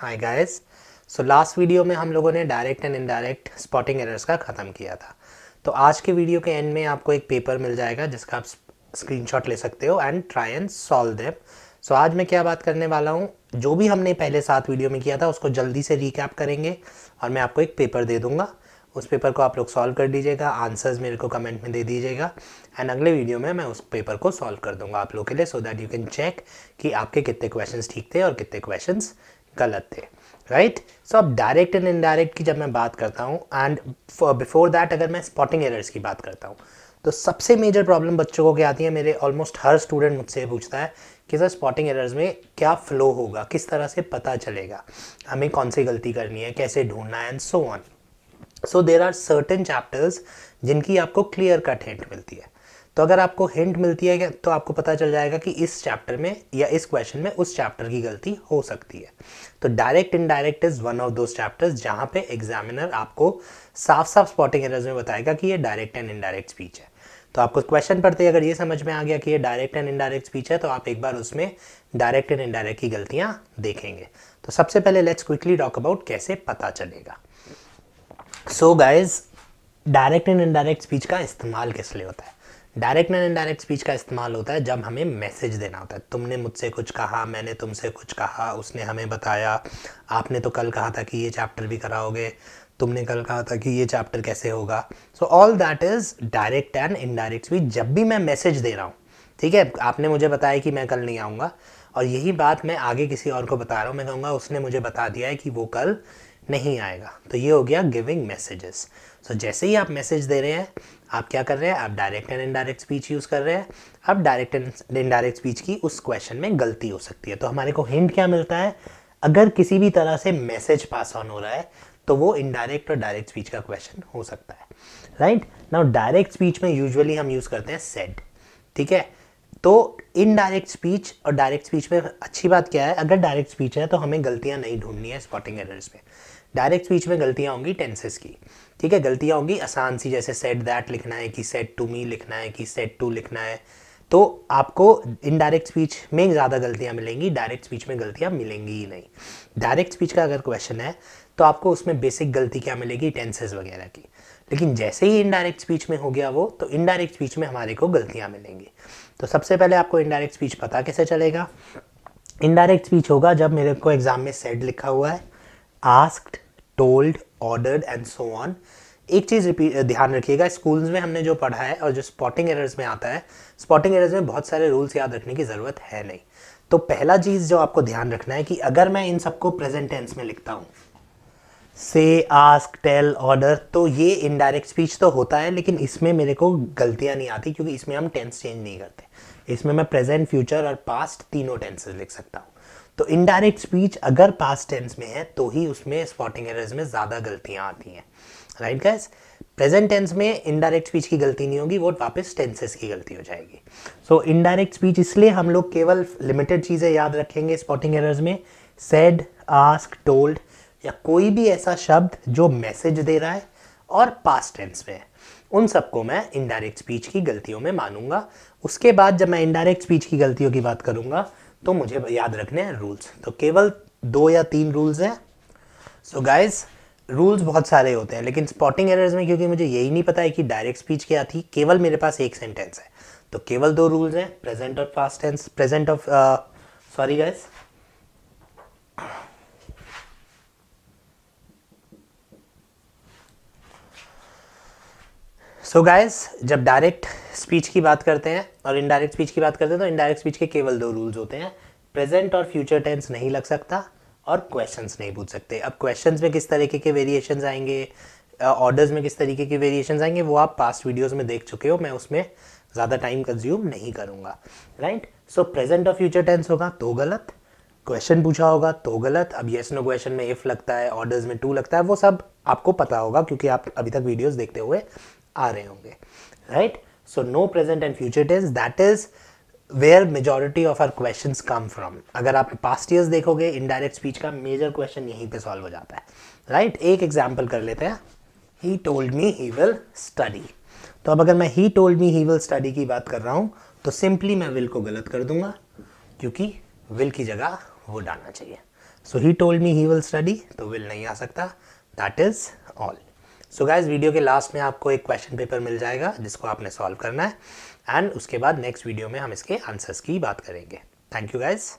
हाय guys so last video में हम लोगों ने direct and indirect spotting errors का ख़त्म किया था तो आज के वीडियो के एंड में आपको एक पेपर मिल जाएगा जिसका आप स्क्रीनशॉट ले सकते हो and try and solve them so आज मैं क्या बात करने वाला हूँ जो भी हमने पहले सात वीडियो में किया था उसको जल्दी से रिकैप करेंगे और मैं आपको एक पेपर दे दूँगा उस पेपर को आप लोग सॉल्व कर दीजिएगा आंसर्स मेरे को कमेंट में दे दीजिएगा एंड अगले वीडियो में मैं उस पेपर को सॉल्व कर दूंगा आप लोग के लिए so that you can check कि आपके कितने क्वेश्चंस ठीक थे और कितने क्वेश्चंस गलत थे राइट right? सो so, अब डायरेक्ट एंड इनडायरेक्ट की जब मैं बात करता हूँ एंड बिफोर दैट अगर मैं स्पॉटिंग एरर्स की बात करता हूँ तो सबसे मेजर प्रॉब्लम बच्चों को क्या आती है मेरे ऑलमोस्ट हर स्टूडेंट मुझसे पूछता है कि सर स्पॉटिंग एरर्स में क्या फ़्लो होगा किस तरह से पता चलेगा हमें कौन सी गलती करनी है कैसे ढूंढना है and so on so there are certain chapters जिनकी आपको क्लियर कट हिंट मिलती है तो अगर आपको हिंट मिलती है तो आपको पता चल जाएगा कि इस चैप्टर में या इस क्वेश्चन में उस चैप्टर की गलती हो सकती है तो direct indirect is one of those chapters जहाँ पे एग्जामिनर आपको साफ साफ स्पॉटिंग एरर्स में बताएगा कि ये डायरेक्ट एंड इनडायरेक्ट स्पीच है तो आपको क्वेश्चन पढ़ते अगर ये समझ में आ गया कि ये डायरेक्ट एंड इनडायरेक्ट स्पीच है तो आप एक बार उसमें डायरेक्ट एंड इनडायरेक्ट की गलतियाँ देखेंगे तो सबसे पहले लेट्स क्विकली टॉक अबाउट कैसे पता चलेगा so guys direct and indirect speech का इस्तेमाल किस लिए होता है डायरेक्ट एंड इनडायरेक्ट स्पीच का इस्तेमाल होता है जब हमें मैसेज देना होता है तुमने मुझसे कुछ कहा मैंने तुमसे कुछ कहा उसने हमें बताया आपने तो कल कहा था कि ये चैप्टर भी कराओगे तुमने कल कहा था कि ये चैप्टर कैसे होगा so all that is direct and indirect speech जब भी मैं मैसेज दे रहा हूँ ठीक है आपने मुझे बताया कि मैं कल नहीं आऊँगा और यही बात मैं आगे किसी और को बता रहा हूँ मैं कहूँगा उसने मुझे बता दिया है कि वो कल नहीं आएगा तो ये हो गया गिविंग मैसेजेस सो जैसे ही आप मैसेज दे रहे हैं आप क्या कर रहे हैं आप direct and indirect speech use कर रहे हैं अब डायरेक्ट एंड इनडायरेक्ट स्पीच की उस क्वेश्चन में गलती हो सकती है तो हमारे को हिंट क्या मिलता है अगर किसी भी तरह से मैसेज पास ऑन हो रहा है तो वो इनडायरेक्ट और डायरेक्ट स्पीच का क्वेश्चन हो सकता है राइट नाउ डायरेक्ट स्पीच में यूजुअली हम यूज़ करते हैं सेड ठीक है तो इनडायरेक्ट स्पीच और डायरेक्ट स्पीच में अच्छी बात क्या है अगर डायरेक्ट स्पीच है तो हमें गलतियां नहीं ढूंढनी है स्पॉटिंग एरर्स में डायरेक्ट स्पीच में गलतियाँ होंगी टेंसेस की ठीक है गलतियाँ होंगी आसान सी जैसे सेट दैट लिखना है कि सेट टू मी लिखना है कि सेट टू लिखना है तो आपको इनडायरेक्ट स्पीच में ज़्यादा गलतियाँ मिलेंगी डायरेक्ट स्पीच में गलतियाँ मिलेंगी ही नहीं डायरेक्ट स्पीच का अगर क्वेश्चन है तो आपको उसमें बेसिक गलती क्या मिलेगी टेंसेस वगैरह की लेकिन जैसे ही इनडायरेक्ट स्पीच में हो गया वो तो इनडायरेक्ट स्पीच में हमारे को गलतियाँ मिलेंगी तो सबसे पहले आपको इनडायरेक्ट स्पीच पता कैसे चलेगा इनडायरेक्ट स्पीच होगा जब मेरे को एग्ज़ाम में सेट लिखा हुआ है asked told ordered and so on एक चीज़ ध्यान रखिएगा स्कूल्स में हमने जो पढ़ा है और जो स्पॉटिंग एरर्स में आता है स्पॉटिंग एरर्स में बहुत सारे रूल्स याद रखने की ज़रूरत है नहीं तो पहला चीज़ जो आपको ध्यान रखना है कि अगर मैं इन सबको प्रेजेंट टेंस में लिखता हूँ से आस्क टेल ऑर्डर तो ये इनडायरेक्ट स्पीच तो होता है लेकिन इसमें मेरे को गलतियाँ नहीं आती क्योंकि इसमें हम टेंस चेंज नहीं करते इसमें मैं प्रेजेंट फ्यूचर और पास्ट तीनों टेंसेज लिख सकता हूँ तो इनडायरेक्ट स्पीच अगर पास्ट टेंस में है तो ही उसमें स्पॉटिंग एरर्स में ज़्यादा गलतियाँ आती हैं राइट गैस प्रेजेंट टेंस में इनडायरेक्ट स्पीच की गलती नहीं होगी वो वापस टेंसेस की गलती हो जाएगी सो इनडायरेक्ट स्पीच इसलिए हम लोग केवल लिमिटेड चीज़ें याद रखेंगे स्पॉटिंग एरर्स में सेड आस्क टोल्ड या कोई भी ऐसा शब्द जो मैसेज दे रहा है और पास्ट टेंस में है उन सबको मैं इनडायरेक्ट स्पीच की गलतियों में मानूंगा उसके बाद जब मैं इनडायरेक्ट स्पीच की गलतियों की बात करूंगा तो मुझे याद रखने हैं रूल्स तो केवल दो या तीन रूल्स हैं सो गाइज रूल्स बहुत सारे होते हैं लेकिन स्पॉटिंग एरर्स में क्योंकि मुझे यही नहीं पता है कि डायरेक्ट स्पीच क्या थी केवल मेरे पास एक सेंटेंस है तो केवल दो रूल्स हैं प्रेजेंट और past tense present of sorry guys so guys जब डायरेक्ट स्पीच की बात करते हैं और इनडायरेक्ट स्पीच की बात करते हैं तो इनडायरेक्ट स्पीच के केवल दो रूल्स होते हैं प्रेजेंट और फ्यूचर टेंस नहीं लग सकता और क्वेश्चंस नहीं पूछ सकते अब क्वेश्चंस में किस तरीके के वेरिएशन आएंगे ऑर्डर्स में किस तरीके के वेरिएशन आएंगे वो आप पास्ट वीडियोज़ में देख चुके हो मैं उसमें ज़्यादा टाइम कंज्यूम नहीं करूँगा राइट सो प्रेजेंट और फ्यूचर टेंस होगा तो गलत क्वेश्चन पूछा होगा तो गलत अब येस नो क्वेश्चन में इफ़ लगता है ऑर्डर्स में टू लगता है वो सब आपको पता होगा क्योंकि आप अभी तक वीडियोस देखते हुए आ रहे होंगे right right? So no present and future tense that is where majority of our question come from अगर आप पास्ट ईयर्स देखोगे इनडायरेक्ट स्पीच का मेजर क्वेश्चन यहीं पर सॉल्व हो जाता है राइट right? एक एग्जाम्पल कर लेते हैं he told me he will study तो अब अगर मैं he told me he will study की बात कर रहा हूँ तो सिंपली मैं विल को गलत कर दूंगा क्योंकि विल की जगह वो डालना चाहिए so he told me he will study तो विल नहीं आ सकता that is all so guys video के लास्ट में आपको एक क्वेश्चन पेपर मिल जाएगा जिसको आपने सॉल्व करना है एंड उसके बाद नेक्स्ट वीडियो में हम इसके आंसर्स की बात करेंगे थैंक यू गाइज़